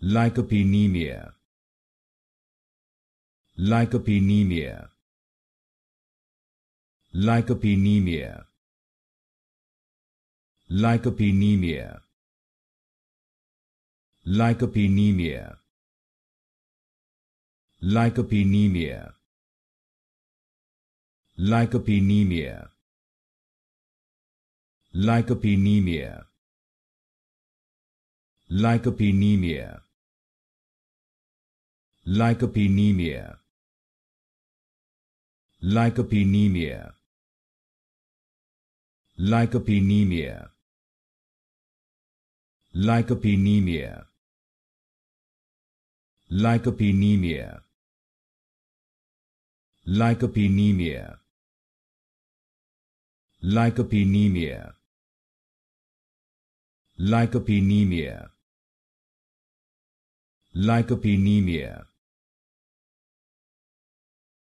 lycopenemia Lycopenia. Lycopenia. Lycopenia. Lycopenia. Lycopenia. Lycopenia. Lycopenia lycopenemia Lycopenia. Lycopenia. Lycopenia. Lycopenia. Lycopenia. Lycopenia. Lycopenia.